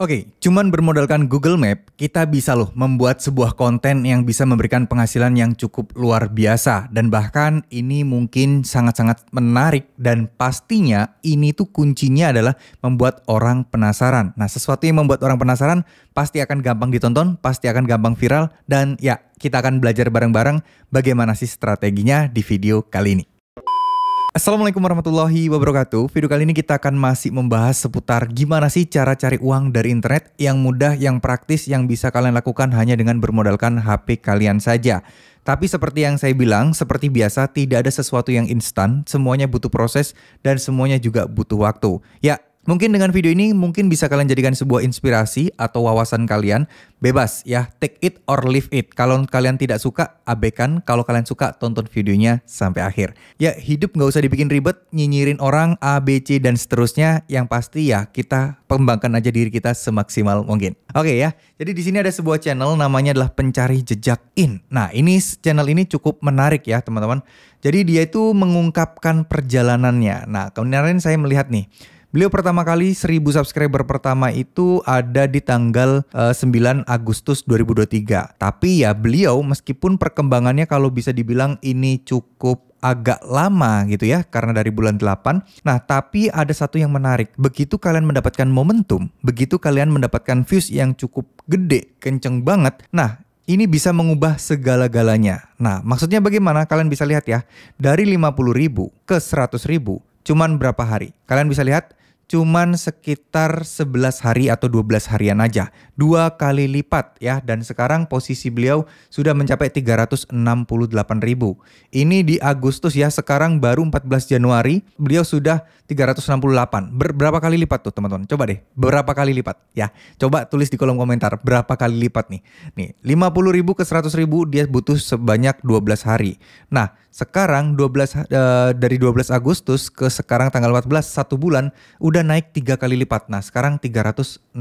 Oke, okay, cuman bermodalkan Google Map, kita bisa loh membuat sebuah konten yang bisa memberikan penghasilan yang cukup luar biasa. Dan bahkan ini mungkin sangat-sangat menarik dan pastinya ini tuh kuncinya adalah membuat orang penasaran. Nah, sesuatu yang membuat orang penasaran pasti akan gampang ditonton, pasti akan gampang viral, dan ya kita akan belajar bareng-bareng bagaimana sih strateginya di video kali ini. Assalamualaikum warahmatullahi wabarakatuh. Video kali ini kita akan masih membahas seputar gimana sih cara cari uang dari internet yang mudah, yang praktis, yang bisa kalian lakukan hanya dengan bermodalkan HP kalian saja. Tapi seperti yang saya bilang, seperti biasa tidak ada sesuatu yang instan, semuanya butuh proses dan semuanya juga butuh waktu. Ya, Mungkin dengan video ini mungkin bisa kalian jadikan sebuah inspirasi atau wawasan kalian. Bebas ya, take it or leave it. Kalau kalian tidak suka, abaikan. Kalau kalian suka, tonton videonya sampai akhir. Ya, hidup nggak usah dibikin ribet, nyinyirin orang, A, B, C, dan seterusnya. Yang pasti ya, kita pembangkan aja diri kita semaksimal mungkin. Oke ya, jadi di sini ada sebuah channel namanya adalah Pencari Jejak In. Nah, ini channel ini cukup menarik ya teman-teman. Jadi dia itu mengungkapkan perjalanannya. Nah, kemarin saya melihat nih, Beliau pertama kali 1000 subscriber pertama itu ada di tanggal uh, eh, 9 Agustus 2023. Tapi ya beliau meskipun perkembangannya kalau bisa dibilang ini cukup agak lama gitu ya karena dari bulan 8. Nah, tapi ada satu yang menarik. Begitu kalian mendapatkan momentum, begitu kalian mendapatkan views yang cukup gede, kenceng banget. Nah, ini bisa mengubah segala-galanya. Nah, maksudnya bagaimana? Kalian bisa lihat ya, dari 50.000 ke 100.000 cuman berapa hari. Kalian bisa lihat cuman sekitar 11 hari atau 12 harian aja. Dua kali lipat ya dan sekarang posisi beliau sudah mencapai 368 ribu. Ini di Agustus ya sekarang baru 14 Januari beliau sudah 368. Ber berapa kali lipat tuh teman-teman? Coba deh berapa kali lipat ya. Coba tulis di kolom komentar berapa kali lipat nih. Nih 50 ribu ke 100 ribu dia butuh sebanyak 12 hari. Nah sekarang 12 uh, eh, dari 12 Agustus ke sekarang tanggal 14 satu bulan udah naik tiga kali lipat. Nah, sekarang 368.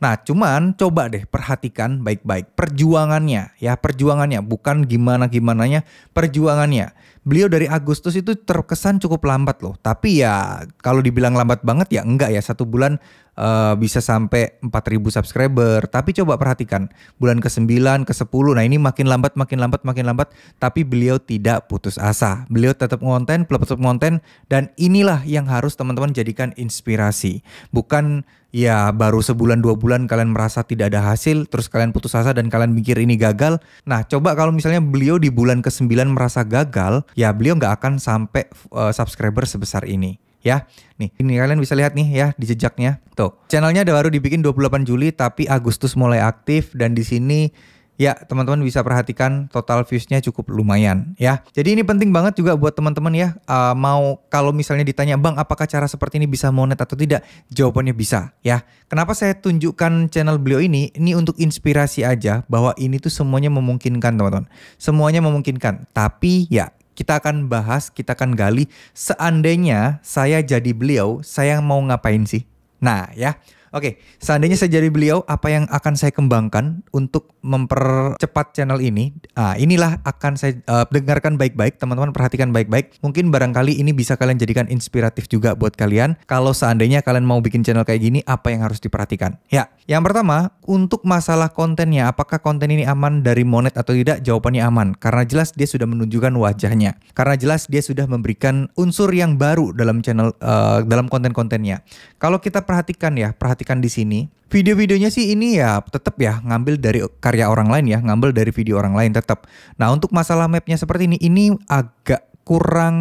Nah, cuman coba deh perhatikan baik-baik perjuangannya ya, perjuangannya bukan gimana-gimananya, perjuangannya beliau dari Agustus itu terkesan cukup lambat loh. Tapi ya kalau dibilang lambat banget ya enggak ya. Satu bulan uh, bisa sampai 4000 subscriber. Tapi coba perhatikan bulan ke-9, ke-10. Nah, ini makin lambat, makin lambat, makin lambat, tapi beliau tidak putus asa. Beliau tetap ngonten, tetap ngonten dan inilah yang harus teman-teman jadikan inspirasi. Bukan ya baru sebulan dua bulan kalian merasa tidak ada hasil, terus kalian putus asa dan kalian mikir ini gagal. Nah, coba kalau misalnya beliau di bulan ke-9 merasa gagal, ya beliau nggak akan sampai uh, subscriber sebesar ini ya. Nih, ini kalian bisa lihat nih ya di jejaknya. Tuh. Channelnya baru dibikin 28 Juli tapi Agustus mulai aktif dan di sini ya teman-teman bisa perhatikan total viewsnya cukup lumayan ya. Jadi ini penting banget juga buat teman-teman ya uh, mau kalau misalnya ditanya bang apakah cara seperti ini bisa monet atau tidak jawabannya bisa ya. Kenapa saya tunjukkan channel beliau ini? Ini untuk inspirasi aja bahwa ini tuh semuanya memungkinkan teman-teman. Semuanya memungkinkan. Tapi ya kita akan bahas, kita akan gali seandainya saya jadi beliau, saya mau ngapain sih? Nah ya Oke, okay, seandainya saya jadi beliau, apa yang akan saya kembangkan untuk mempercepat channel ini? Ah, inilah akan saya uh, dengarkan baik-baik, teman-teman perhatikan baik-baik. Mungkin barangkali ini bisa kalian jadikan inspiratif juga buat kalian. Kalau seandainya kalian mau bikin channel kayak gini, apa yang harus diperhatikan? Ya, yang pertama, untuk masalah kontennya, apakah konten ini aman dari monet atau tidak? Jawabannya aman, karena jelas dia sudah menunjukkan wajahnya. Karena jelas dia sudah memberikan unsur yang baru dalam channel uh, dalam konten-kontennya. Kalau kita perhatikan ya, perhatikan perhatikan di sini, video-videonya sih ini ya tetap ya ngambil dari karya orang lain ya, ngambil dari video orang lain tetap. Nah, untuk masalah mapnya seperti ini, ini agak kurang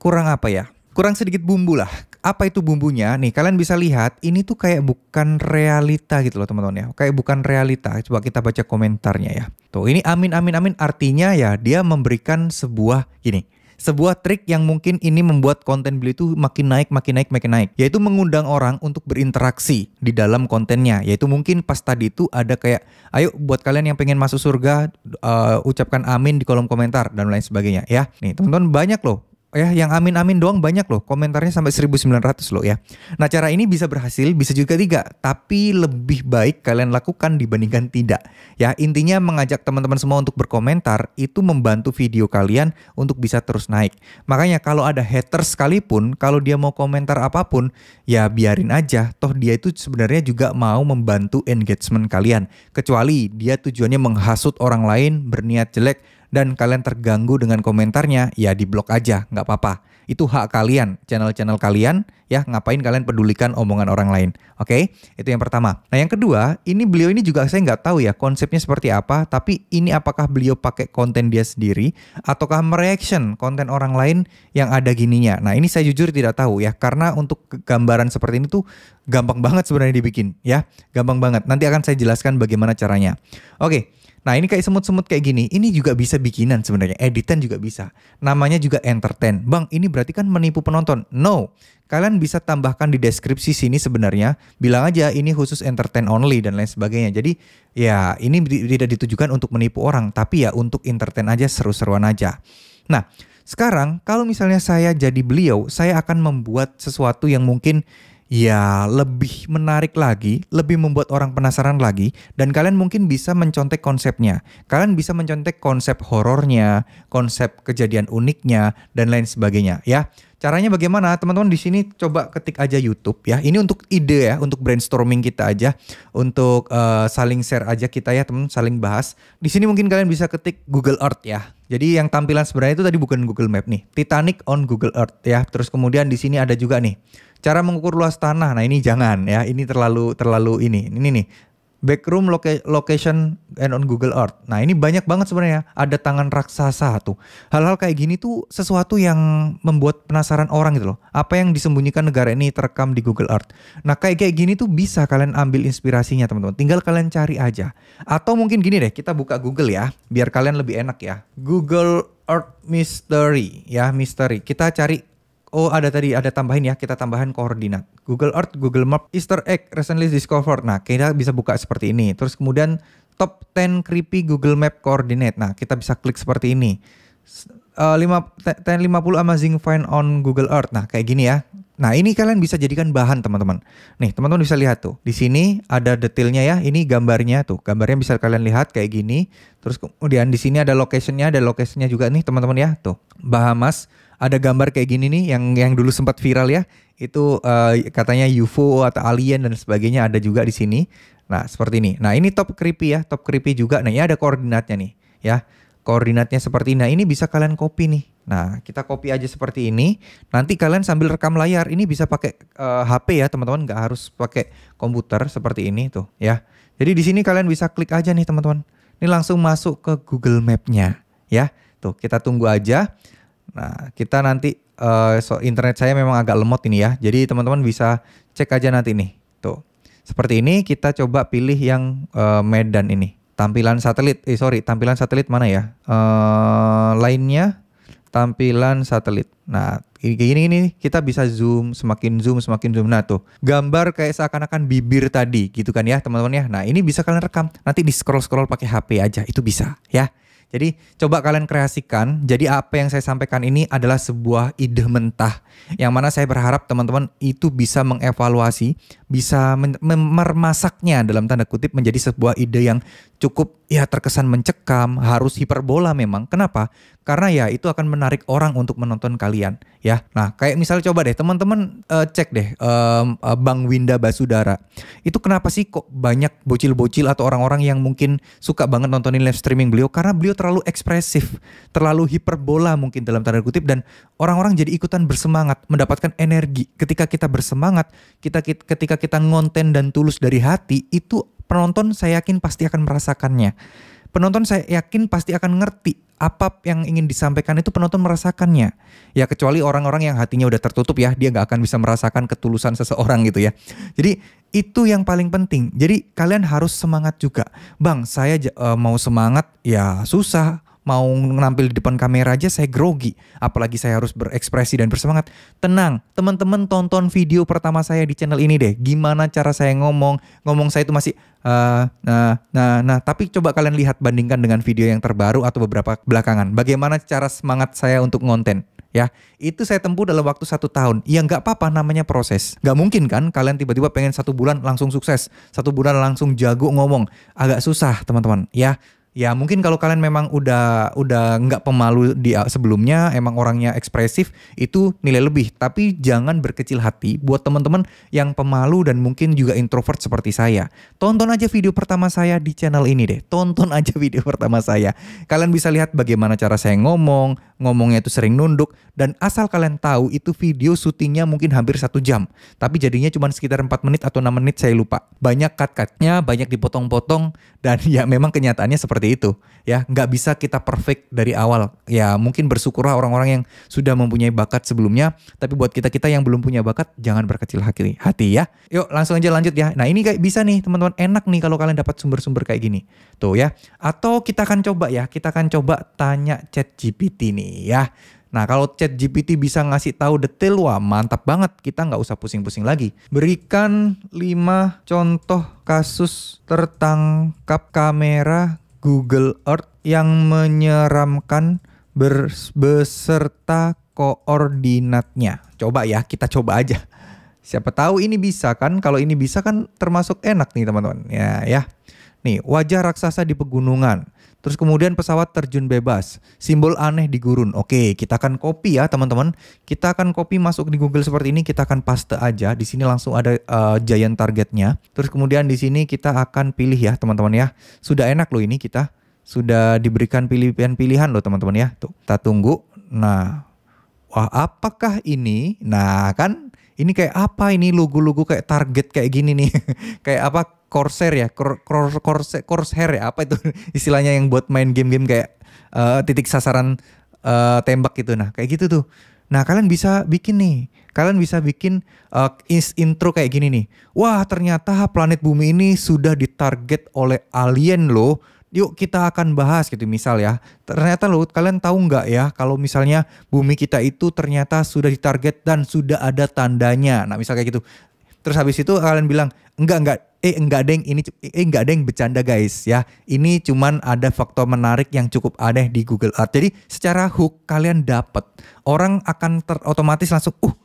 kurang apa ya? Kurang sedikit bumbu lah. Apa itu bumbunya? Nih, kalian bisa lihat ini tuh kayak bukan realita gitu loh, teman-teman ya. Kayak bukan realita. Coba kita baca komentarnya ya. Tuh, ini amin amin amin artinya ya dia memberikan sebuah gini sebuah trik yang mungkin ini membuat konten beli itu makin naik, makin naik, makin naik. Yaitu mengundang orang untuk berinteraksi di dalam kontennya. Yaitu mungkin pas tadi itu ada kayak, ayo buat kalian yang pengen masuk surga, uh, ucapkan amin di kolom komentar dan lain sebagainya ya. Nih teman-teman banyak loh ya yang amin amin doang banyak loh komentarnya sampai 1900 loh ya. Nah cara ini bisa berhasil bisa juga tidak tapi lebih baik kalian lakukan dibandingkan tidak. Ya intinya mengajak teman-teman semua untuk berkomentar itu membantu video kalian untuk bisa terus naik. Makanya kalau ada haters sekalipun kalau dia mau komentar apapun ya biarin aja toh dia itu sebenarnya juga mau membantu engagement kalian kecuali dia tujuannya menghasut orang lain berniat jelek dan kalian terganggu dengan komentarnya, ya di diblok aja, nggak apa-apa. Itu hak kalian, channel-channel kalian, ya ngapain kalian pedulikan omongan orang lain. Oke, okay? itu yang pertama. Nah yang kedua, ini beliau ini juga saya nggak tahu ya konsepnya seperti apa, tapi ini apakah beliau pakai konten dia sendiri, ataukah mereaction konten orang lain yang ada gininya. Nah ini saya jujur tidak tahu ya, karena untuk gambaran seperti ini tuh gampang banget sebenarnya dibikin ya, gampang banget. Nanti akan saya jelaskan bagaimana caranya. Oke. Okay. Nah ini kayak semut-semut kayak gini, ini juga bisa bikinan sebenarnya, editan juga bisa. Namanya juga entertain. Bang, ini berarti kan menipu penonton. No, kalian bisa tambahkan di deskripsi sini sebenarnya, bilang aja ini khusus entertain only dan lain sebagainya. Jadi ya ini tidak ditujukan untuk menipu orang, tapi ya untuk entertain aja, seru-seruan aja. Nah, sekarang kalau misalnya saya jadi beliau, saya akan membuat sesuatu yang mungkin ya lebih menarik lagi, lebih membuat orang penasaran lagi, dan kalian mungkin bisa mencontek konsepnya. Kalian bisa mencontek konsep horornya, konsep kejadian uniknya, dan lain sebagainya ya. Caranya bagaimana? Teman-teman di sini coba ketik aja YouTube ya. Ini untuk ide ya, untuk brainstorming kita aja, untuk uh, saling share aja kita ya, teman, saling bahas. Di sini mungkin kalian bisa ketik Google Earth ya. Jadi yang tampilan sebenarnya itu tadi bukan Google Map nih, Titanic on Google Earth ya. Terus kemudian di sini ada juga nih cara mengukur luas tanah. Nah, ini jangan ya. Ini terlalu terlalu ini. Ini nih backroom loca location and on Google Earth. Nah ini banyak banget sebenarnya ada tangan raksasa tuh. Hal-hal kayak gini tuh sesuatu yang membuat penasaran orang gitu loh. Apa yang disembunyikan negara ini terekam di Google Earth. Nah kayak kayak gini tuh bisa kalian ambil inspirasinya teman-teman. Tinggal kalian cari aja. Atau mungkin gini deh kita buka Google ya biar kalian lebih enak ya. Google Earth Mystery ya mystery. Kita cari Oh ada tadi ada tambahin ya kita tambahan koordinat. Google Earth, Google Map, Easter egg recently discovered. Nah kita bisa buka seperti ini. Terus kemudian top 10 creepy Google Map koordinat. Nah kita bisa klik seperti ini. Uh, 5, 10, 50 amazing find on Google Earth. Nah kayak gini ya. Nah ini kalian bisa jadikan bahan teman-teman. Nih teman-teman bisa lihat tuh. Di sini ada detailnya ya. Ini gambarnya tuh. Gambarnya bisa kalian lihat kayak gini. Terus kemudian di sini ada locationnya, ada locationnya juga nih teman-teman ya. Tuh Bahamas ada gambar kayak gini nih yang yang dulu sempat viral ya. Itu uh, katanya UFO atau alien dan sebagainya ada juga di sini. Nah, seperti ini. Nah, ini top creepy ya, top creepy juga. Nah, ini ada koordinatnya nih, ya. Koordinatnya seperti ini. Nah, ini bisa kalian copy nih. Nah, kita copy aja seperti ini. Nanti kalian sambil rekam layar. Ini bisa pakai uh, eh, HP ya, teman-teman, nggak harus pakai komputer seperti ini tuh, ya. Jadi di sini kalian bisa klik aja nih, teman-teman. Ini langsung masuk ke Google Map-nya, ya. Tuh, kita tunggu aja. Nah, kita nanti uh, so, internet saya memang agak lemot ini ya. Jadi teman-teman bisa cek aja nanti nih. Tuh. Seperti ini kita coba pilih yang uh, medan ini. Tampilan satelit. Eh sorry, tampilan satelit mana ya? Uh, lainnya tampilan satelit. Nah, ini gini ini kita bisa zoom, semakin zoom, semakin zoom. Nah, tuh. Gambar kayak seakan-akan bibir tadi gitu kan ya, teman-teman ya. Nah, ini bisa kalian rekam. Nanti di scroll-scroll pakai HP aja, itu bisa ya. Jadi coba kalian kreasikan. Jadi apa yang saya sampaikan ini adalah sebuah ide mentah yang mana saya berharap teman-teman itu bisa mengevaluasi bisa memermasaknya dalam tanda kutip menjadi sebuah ide yang cukup ya terkesan mencekam, harus hiperbola memang. Kenapa? Karena ya itu akan menarik orang untuk menonton kalian ya. Nah, kayak misalnya coba deh teman-teman uh, cek deh um, uh, Bang Winda Basudara. Itu kenapa sih kok banyak bocil-bocil atau orang-orang yang mungkin suka banget nontonin live streaming beliau karena beliau terlalu ekspresif, terlalu hiperbola mungkin dalam tanda kutip dan orang-orang jadi ikutan bersemangat, mendapatkan energi. Ketika kita bersemangat, kita ketika kita ngonten dan tulus dari hati, itu penonton saya yakin pasti akan merasakannya. Penonton saya yakin pasti akan ngerti apa yang ingin disampaikan itu penonton merasakannya. Ya kecuali orang-orang yang hatinya udah tertutup ya, dia nggak akan bisa merasakan ketulusan seseorang gitu ya. Jadi itu yang paling penting. Jadi kalian harus semangat juga. Bang, saya uh, mau semangat ya susah mau nampil di depan kamera aja saya grogi, apalagi saya harus berekspresi dan bersemangat. Tenang, teman-teman tonton video pertama saya di channel ini deh. Gimana cara saya ngomong? Ngomong saya itu masih uh, nah nah nah, tapi coba kalian lihat bandingkan dengan video yang terbaru atau beberapa belakangan. Bagaimana cara semangat saya untuk ngonten? ya itu saya tempuh dalam waktu satu tahun ya nggak apa-apa namanya proses nggak mungkin kan kalian tiba-tiba pengen satu bulan langsung sukses satu bulan langsung jago ngomong agak susah teman-teman ya Ya mungkin kalau kalian memang udah udah nggak pemalu di ah, sebelumnya, emang orangnya ekspresif itu nilai lebih. Tapi jangan berkecil hati buat teman-teman yang pemalu dan mungkin juga introvert seperti saya. Tonton aja video pertama saya di channel ini deh. Tonton aja video pertama saya. Kalian bisa lihat bagaimana cara saya ngomong, ngomongnya itu sering nunduk dan asal kalian tahu itu video syutingnya mungkin hampir satu jam. Tapi jadinya cuma sekitar 4 menit atau enam menit saya lupa. Banyak cut-cutnya, banyak dipotong-potong dan ya memang kenyataannya seperti seperti itu ya nggak bisa kita perfect dari awal ya mungkin bersyukurlah orang-orang yang sudah mempunyai bakat sebelumnya tapi buat kita kita yang belum punya bakat jangan berkecil hati hati ya yuk langsung aja lanjut ya nah ini kayak bisa nih teman-teman enak nih kalau kalian dapat sumber-sumber kayak gini tuh ya atau kita akan coba ya kita akan coba tanya chat GPT nih ya Nah kalau chat GPT bisa ngasih tahu detail, wah mantap banget. Kita nggak usah pusing-pusing lagi. Berikan 5 contoh kasus tertangkap kamera Google Earth yang menyeramkan beserta koordinatnya. Coba ya, kita coba aja. Siapa tahu ini bisa kan? Kalau ini bisa kan termasuk enak nih teman-teman. Ya, ya. Nih, wajah raksasa di pegunungan. Terus kemudian pesawat terjun bebas, simbol aneh di gurun. Oke, kita akan copy ya teman-teman. Kita akan copy masuk di Google seperti ini, kita akan paste aja. Di sini langsung ada uh, giant targetnya. Terus kemudian di sini kita akan pilih ya teman-teman ya. Sudah enak loh ini kita. Sudah diberikan pilihan-pilihan loh teman-teman ya. Tuh, kita tunggu. Nah, wah apakah ini? Nah, kan ini kayak apa ini logo-logo kayak target kayak gini nih. kayak apa Corsair ya, Cor Cor Corsair, Corsair ya, apa itu istilahnya yang buat main game-game kayak uh, titik sasaran uh, tembak gitu. Nah, kayak gitu tuh. Nah, kalian bisa bikin nih. Kalian bisa bikin uh, intro kayak gini nih. Wah, ternyata planet bumi ini sudah ditarget oleh alien loh. Yuk kita akan bahas gitu misal ya. Ternyata loh kalian tahu nggak ya kalau misalnya bumi kita itu ternyata sudah ditarget dan sudah ada tandanya. Nah misal kayak gitu. Terus habis itu kalian bilang enggak enggak eh enggak ada yang ini eh enggak ada yang bercanda guys ya. Ini cuman ada faktor menarik yang cukup aneh di Google Earth. Jadi secara hook kalian dapat orang akan terotomatis langsung uh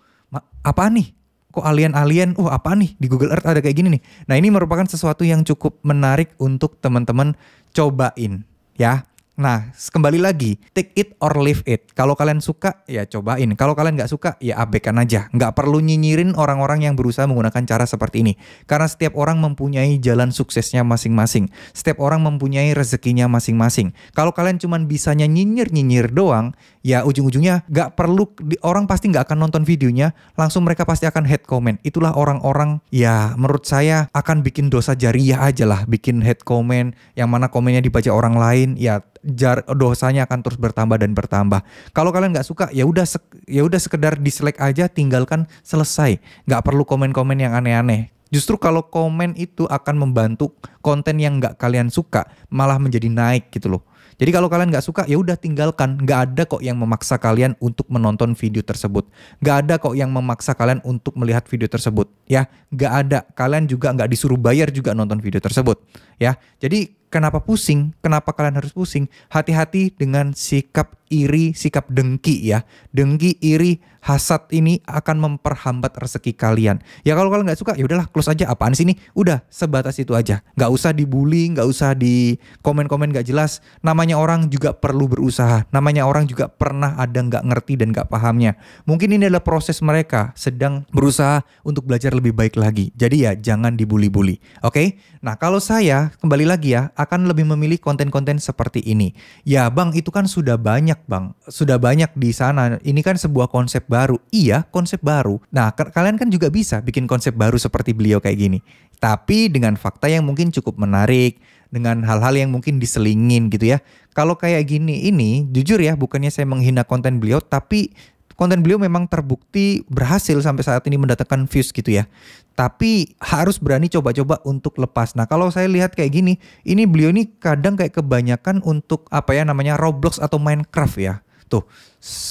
apa nih kok alien-alien, uh, apa nih di Google Earth ada kayak gini nih. Nah ini merupakan sesuatu yang cukup menarik untuk teman-teman cobain ya. Nah, kembali lagi, take it or leave it. Kalau kalian suka, ya cobain. Kalau kalian nggak suka, ya abaikan aja. Nggak perlu nyinyirin orang-orang yang berusaha menggunakan cara seperti ini. Karena setiap orang mempunyai jalan suksesnya masing-masing. Setiap orang mempunyai rezekinya masing-masing. Kalau kalian cuma bisanya nyinyir-nyinyir doang, ya ujung-ujungnya nggak perlu, orang pasti nggak akan nonton videonya, langsung mereka pasti akan head comment. Itulah orang-orang, ya menurut saya akan bikin dosa jariah aja lah. Bikin head comment, yang mana komennya dibaca orang lain, ya jar dosanya akan terus bertambah dan bertambah. Kalau kalian nggak suka, ya udah ya udah sekedar dislike aja, tinggalkan selesai. Nggak perlu komen-komen yang aneh-aneh. Justru kalau komen itu akan membantu konten yang nggak kalian suka malah menjadi naik gitu loh. Jadi kalau kalian nggak suka ya udah tinggalkan. Nggak ada kok yang memaksa kalian untuk menonton video tersebut. Nggak ada kok yang memaksa kalian untuk melihat video tersebut. Ya nggak ada. Kalian juga nggak disuruh bayar juga nonton video tersebut. Ya. Jadi Kenapa pusing? Kenapa kalian harus pusing? Hati-hati dengan sikap iri, sikap dengki ya. Dengki, iri, hasad ini akan memperhambat rezeki kalian. Ya kalau kalian nggak suka, ya udahlah close aja. Apaan sih ini? Udah sebatas itu aja. Nggak usah dibully, nggak usah di komen-komen nggak jelas. Namanya orang juga perlu berusaha. Namanya orang juga pernah ada nggak ngerti dan nggak pahamnya. Mungkin ini adalah proses mereka sedang berusaha untuk belajar lebih baik lagi. Jadi ya jangan dibully-bully. Oke? Okay? Nah kalau saya kembali lagi ya akan lebih memilih konten-konten seperti ini. Ya bang, itu kan sudah banyak bang, sudah banyak di sana. Ini kan sebuah konsep baru. Iya, konsep baru. Nah, kalian kan juga bisa bikin konsep baru seperti beliau kayak gini. Tapi dengan fakta yang mungkin cukup menarik, dengan hal-hal yang mungkin diselingin gitu ya. Kalau kayak gini ini, jujur ya, bukannya saya menghina konten beliau, tapi konten beliau memang terbukti berhasil sampai saat ini mendatangkan views gitu ya. Tapi harus berani coba-coba untuk lepas. Nah kalau saya lihat kayak gini, ini beliau ini kadang kayak kebanyakan untuk apa ya namanya Roblox atau Minecraft ya. Tuh,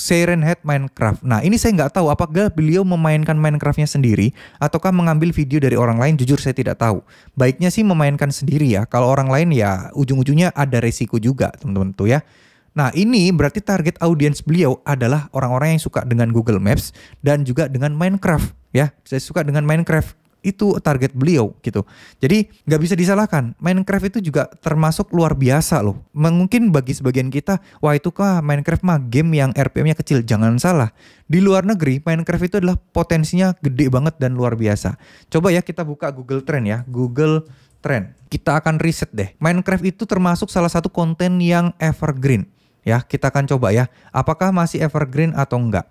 Head Minecraft. Nah ini saya nggak tahu apakah beliau memainkan Minecraftnya sendiri ataukah mengambil video dari orang lain. Jujur saya tidak tahu. Baiknya sih memainkan sendiri ya. Kalau orang lain ya ujung-ujungnya ada resiko juga teman-teman tuh ya. Nah, ini berarti target audiens beliau adalah orang-orang yang suka dengan Google Maps dan juga dengan Minecraft ya. Saya suka dengan Minecraft itu target beliau gitu. Jadi nggak bisa disalahkan. Minecraft itu juga termasuk luar biasa loh. Mungkin bagi sebagian kita, wah itu kah Minecraft mah game yang RPM-nya kecil. Jangan salah. Di luar negeri Minecraft itu adalah potensinya gede banget dan luar biasa. Coba ya kita buka Google Trend ya. Google Trend. Kita akan riset deh. Minecraft itu termasuk salah satu konten yang evergreen ya kita akan coba ya apakah masih evergreen atau enggak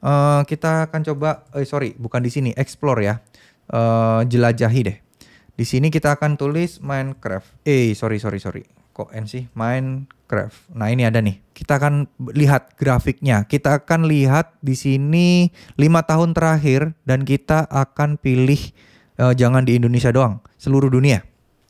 uh, kita akan coba eh, sorry bukan di sini explore ya uh, jelajahi deh di sini kita akan tulis Minecraft eh sorry sorry sorry kok N sih Minecraft nah ini ada nih kita akan lihat grafiknya kita akan lihat di sini lima tahun terakhir dan kita akan pilih uh, jangan di Indonesia doang seluruh dunia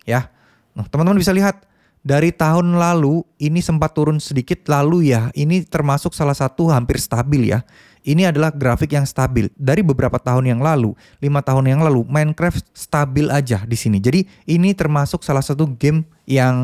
ya nah teman-teman bisa lihat dari tahun lalu ini sempat turun sedikit lalu ya. Ini termasuk salah satu hampir stabil ya. Ini adalah grafik yang stabil dari beberapa tahun yang lalu, lima tahun yang lalu Minecraft stabil aja di sini. Jadi ini termasuk salah satu game yang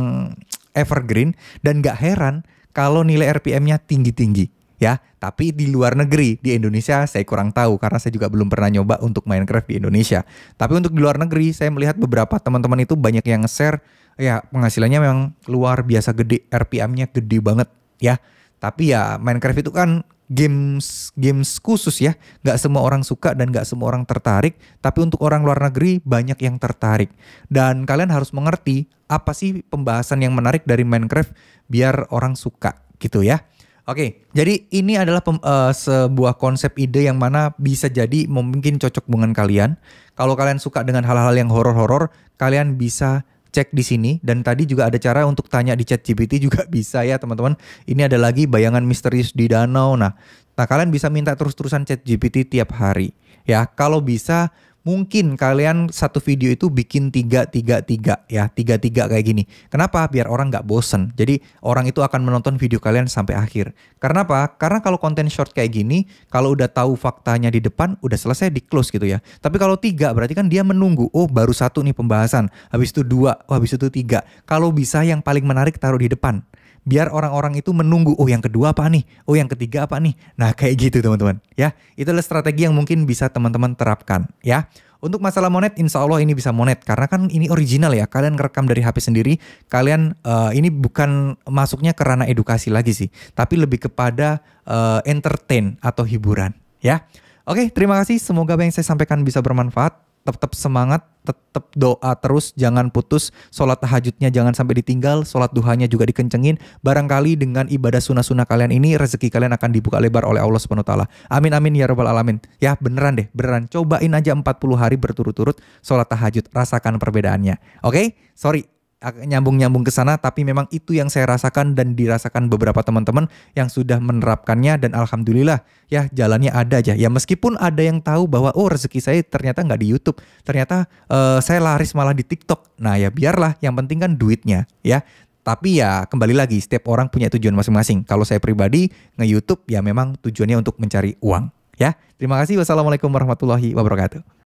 evergreen dan gak heran kalau nilai RPM-nya tinggi-tinggi ya. Tapi di luar negeri, di Indonesia saya kurang tahu karena saya juga belum pernah nyoba untuk Minecraft di Indonesia. Tapi untuk di luar negeri saya melihat beberapa teman-teman itu banyak yang share ya penghasilannya memang luar biasa gede RPM-nya gede banget ya tapi ya Minecraft itu kan games games khusus ya nggak semua orang suka dan nggak semua orang tertarik tapi untuk orang luar negeri banyak yang tertarik dan kalian harus mengerti apa sih pembahasan yang menarik dari Minecraft biar orang suka gitu ya Oke, jadi ini adalah pem, uh, sebuah konsep ide yang mana bisa jadi mungkin cocok dengan kalian. Kalau kalian suka dengan hal-hal yang horor-horor, kalian bisa cek di sini dan tadi juga ada cara untuk tanya di chat GPT juga bisa ya teman-teman. Ini ada lagi bayangan misterius di danau. Nah, nah kalian bisa minta terus-terusan chat GPT tiap hari. Ya, kalau bisa mungkin kalian satu video itu bikin tiga tiga tiga ya tiga tiga kayak gini kenapa biar orang nggak bosen jadi orang itu akan menonton video kalian sampai akhir karena apa karena kalau konten short kayak gini kalau udah tahu faktanya di depan udah selesai di close gitu ya tapi kalau tiga berarti kan dia menunggu oh baru satu nih pembahasan habis itu dua oh, habis itu tiga kalau bisa yang paling menarik taruh di depan biar orang-orang itu menunggu oh yang kedua apa nih oh yang ketiga apa nih nah kayak gitu teman-teman ya itulah strategi yang mungkin bisa teman-teman terapkan ya untuk masalah monet, insya Allah ini bisa monet karena kan ini original ya. Kalian rekam dari HP sendiri. Kalian uh, ini bukan masuknya karena edukasi lagi sih, tapi lebih kepada uh, entertain atau hiburan ya. Oke, terima kasih. Semoga apa yang saya sampaikan bisa bermanfaat tetap semangat, tetap doa terus, jangan putus. Sholat tahajudnya jangan sampai ditinggal, sholat duhanya juga dikencengin. Barangkali dengan ibadah sunah-sunah kalian ini, rezeki kalian akan dibuka lebar oleh Allah Subhanahu Taala. Amin amin ya robbal alamin. Ya beneran deh, beneran. Cobain aja 40 hari berturut-turut sholat tahajud, rasakan perbedaannya. Oke, okay? sorry nyambung-nyambung ke sana tapi memang itu yang saya rasakan dan dirasakan beberapa teman-teman yang sudah menerapkannya dan alhamdulillah ya jalannya ada aja ya meskipun ada yang tahu bahwa oh rezeki saya ternyata nggak di YouTube ternyata uh, saya laris malah di TikTok nah ya biarlah yang penting kan duitnya ya tapi ya kembali lagi setiap orang punya tujuan masing-masing kalau saya pribadi nge-YouTube ya memang tujuannya untuk mencari uang ya terima kasih wassalamualaikum warahmatullahi wabarakatuh